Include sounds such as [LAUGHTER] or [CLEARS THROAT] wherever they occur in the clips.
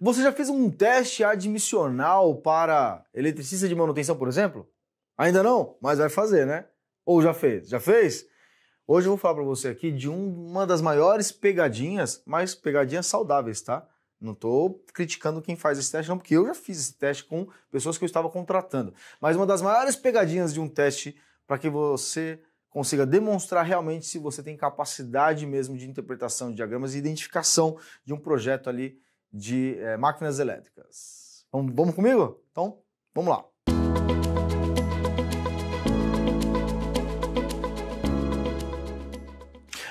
Você já fez um teste admissional para eletricista de manutenção, por exemplo? Ainda não, mas vai fazer, né? Ou já fez? Já fez? Hoje eu vou falar para você aqui de uma das maiores pegadinhas, mas pegadinhas saudáveis, tá? Não estou criticando quem faz esse teste, não, porque eu já fiz esse teste com pessoas que eu estava contratando. Mas uma das maiores pegadinhas de um teste para que você consiga demonstrar realmente se você tem capacidade mesmo de interpretação de diagramas e identificação de um projeto ali de é, máquinas elétricas. Vamos, vamos comigo? Então, vamos lá.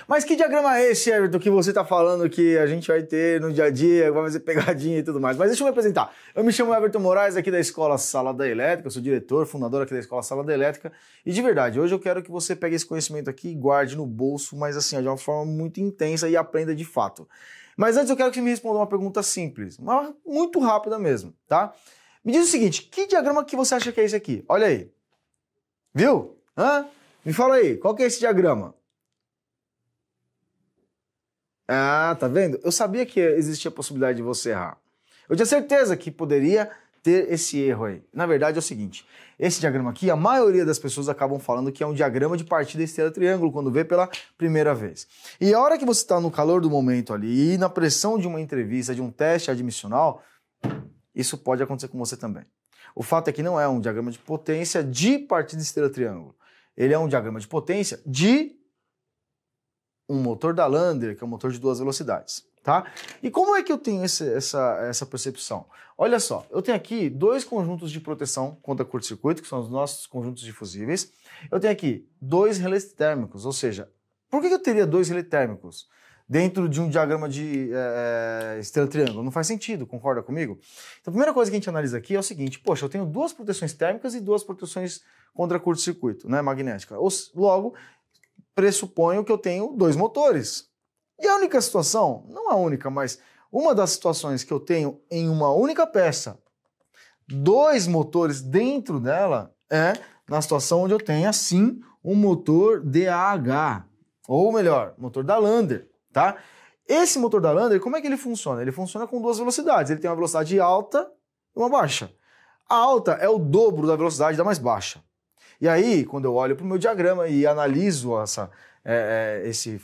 Mas que diagrama é esse, Everton, que você está falando que a gente vai ter no dia a dia, vai fazer pegadinha e tudo mais? Mas deixa eu me apresentar. Eu me chamo Everton Moraes, aqui da Escola Sala da Elétrica, eu sou diretor, fundador aqui da Escola Sala da Elétrica. E de verdade, hoje eu quero que você pegue esse conhecimento aqui e guarde no bolso, mas assim, de uma forma muito intensa e aprenda de fato. Mas antes eu quero que você me responda uma pergunta simples, uma muito rápida mesmo, tá? Me diz o seguinte, que diagrama que você acha que é esse aqui? Olha aí. Viu? Hã? Me fala aí, qual que é esse diagrama? Ah, tá vendo? Eu sabia que existia a possibilidade de você errar. Eu tinha certeza que poderia ter esse erro aí? Na verdade é o seguinte, esse diagrama aqui, a maioria das pessoas acabam falando que é um diagrama de partida estrela triângulo quando vê pela primeira vez. E a hora que você está no calor do momento ali e na pressão de uma entrevista, de um teste admissional, isso pode acontecer com você também. O fato é que não é um diagrama de potência de partida estrela triângulo. Ele é um diagrama de potência de um motor da Lander, que é um motor de duas velocidades tá? E como é que eu tenho esse, essa, essa percepção? Olha só, eu tenho aqui dois conjuntos de proteção contra curto-circuito, que são os nossos conjuntos difusíveis. Eu tenho aqui dois relés térmicos, ou seja, por que eu teria dois relés térmicos dentro de um diagrama de é, estrela triângulo? Não faz sentido, concorda comigo? Então, a primeira coisa que a gente analisa aqui é o seguinte, poxa, eu tenho duas proteções térmicas e duas proteções contra curto-circuito, né, magnética. Logo, pressuponho que eu tenho dois motores, e a única situação, não a única, mas uma das situações que eu tenho em uma única peça, dois motores dentro dela, é na situação onde eu tenho, assim, um motor DAH, ou melhor, motor da Lander, tá? Esse motor da Lander, como é que ele funciona? Ele funciona com duas velocidades, ele tem uma velocidade alta e uma baixa. A alta é o dobro da velocidade da mais baixa. E aí, quando eu olho para o meu diagrama e analiso essa, é, é esse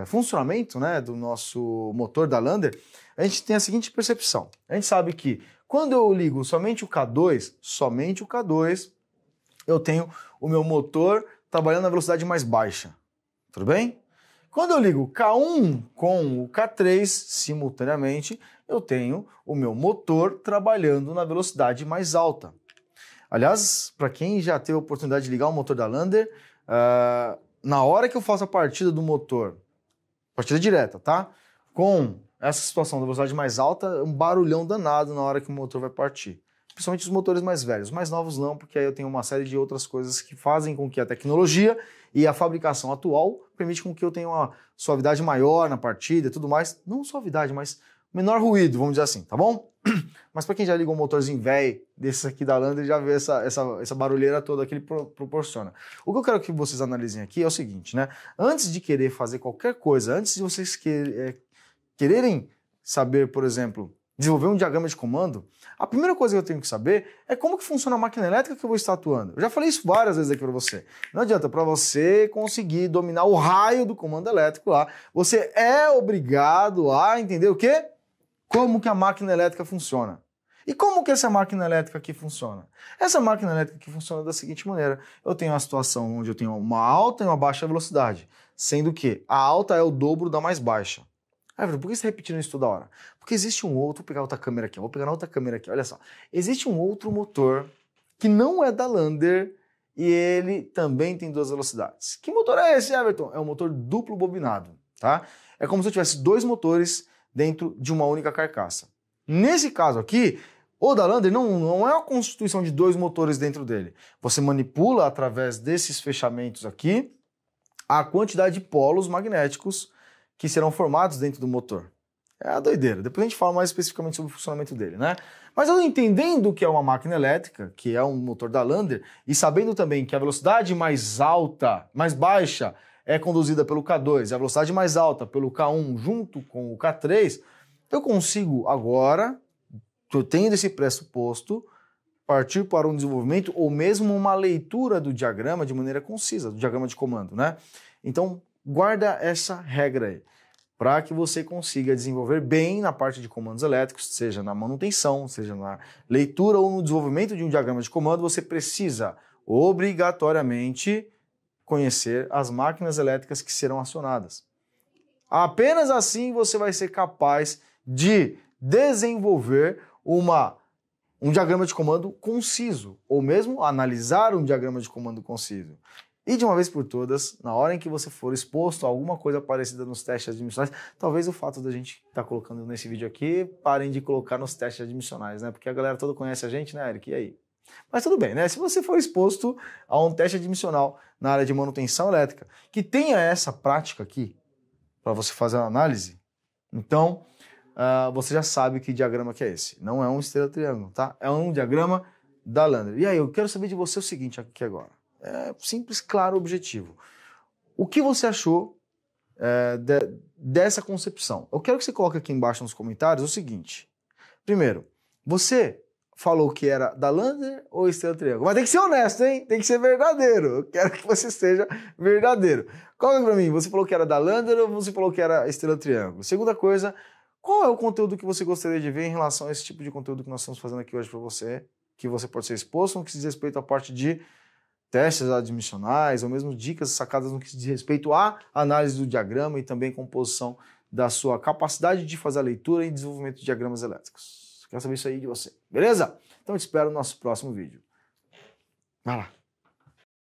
é, funcionamento né, do nosso motor da Lander, a gente tem a seguinte percepção. A gente sabe que quando eu ligo somente o K2, somente o K2, eu tenho o meu motor trabalhando na velocidade mais baixa. Tudo bem? Quando eu ligo K1 com o K3 simultaneamente, eu tenho o meu motor trabalhando na velocidade mais alta. Aliás, para quem já teve a oportunidade de ligar o motor da Lander, uh, na hora que eu faço a partida do motor, partida direta, tá? Com essa situação da velocidade mais alta, um barulhão danado na hora que o motor vai partir. Principalmente os motores mais velhos, os mais novos não, porque aí eu tenho uma série de outras coisas que fazem com que a tecnologia e a fabricação atual permite com que eu tenha uma suavidade maior na partida e tudo mais. Não suavidade, mas menor ruído, vamos dizer assim, tá bom? [CLEARS THROAT] Mas para quem já ligou um motorzinho velho desse aqui da Lander, já vê essa, essa, essa barulheira toda que ele pro, proporciona. O que eu quero que vocês analisem aqui é o seguinte, né? Antes de querer fazer qualquer coisa, antes de vocês que, é, quererem saber, por exemplo, desenvolver um diagrama de comando, a primeira coisa que eu tenho que saber é como que funciona a máquina elétrica que eu vou estar atuando. Eu já falei isso várias vezes aqui para você. Não adianta, para você conseguir dominar o raio do comando elétrico lá, você é obrigado a entender o quê? como que a máquina elétrica funciona. E como que essa máquina elétrica aqui funciona? Essa máquina elétrica aqui funciona da seguinte maneira: eu tenho uma situação onde eu tenho uma alta e uma baixa velocidade, sendo que a alta é o dobro da mais baixa. Aí, por que você tá repetindo isso toda hora? Porque existe um outro, vou pegar outra câmera aqui, vou pegar outra câmera aqui, olha só. Existe um outro motor que não é da Lander e ele também tem duas velocidades. Que motor é esse, Everton? É um motor duplo bobinado, tá? É como se eu tivesse dois motores dentro de uma única carcaça. Nesse caso aqui, o Dalander não, não é uma constituição de dois motores dentro dele. Você manipula através desses fechamentos aqui a quantidade de polos magnéticos que serão formados dentro do motor. É a doideira. Depois a gente fala mais especificamente sobre o funcionamento dele, né? Mas eu entendendo que é uma máquina elétrica, que é um motor da Lander, e sabendo também que a velocidade mais alta, mais baixa, é conduzida pelo K2 e é a velocidade mais alta pelo K1 junto com o K3, eu consigo agora, eu tenho esse pressuposto, partir para um desenvolvimento ou mesmo uma leitura do diagrama de maneira concisa, do diagrama de comando, né? Então, guarda essa regra aí, para que você consiga desenvolver bem na parte de comandos elétricos, seja na manutenção, seja na leitura ou no desenvolvimento de um diagrama de comando, você precisa obrigatoriamente conhecer as máquinas elétricas que serão acionadas. Apenas assim você vai ser capaz de desenvolver uma, um diagrama de comando conciso, ou mesmo analisar um diagrama de comando conciso. E de uma vez por todas, na hora em que você for exposto a alguma coisa parecida nos testes admissionais, talvez o fato da gente estar tá colocando nesse vídeo aqui parem de colocar nos testes admissionais, né? Porque a galera toda conhece a gente, né, Eric? E aí? Mas tudo bem, né? Se você for exposto a um teste admissional na área de manutenção elétrica, que tenha essa prática aqui, para você fazer a análise, então uh, você já sabe que diagrama que é esse. Não é um estrela triângulo, tá? É um diagrama da Lander. E aí, eu quero saber de você o seguinte aqui agora. É simples, claro, objetivo. O que você achou é, de, dessa concepção? Eu quero que você coloque aqui embaixo nos comentários o seguinte. Primeiro, você falou que era da Lander ou Estrela Triângulo. Mas tem que ser honesto, hein? Tem que ser verdadeiro. Eu quero que você seja verdadeiro. Coloca é pra mim, você falou que era da Lander ou você falou que era Estrela Triângulo? Segunda coisa, qual é o conteúdo que você gostaria de ver em relação a esse tipo de conteúdo que nós estamos fazendo aqui hoje para você, que você pode ser exposto, no que diz respeito à parte de testes admissionais, ou mesmo dicas sacadas no que se diz respeito à análise do diagrama e também composição da sua capacidade de fazer a leitura e desenvolvimento de diagramas elétricos. Quero saber isso aí de você. Beleza? Então te espero no nosso próximo vídeo. Vai lá.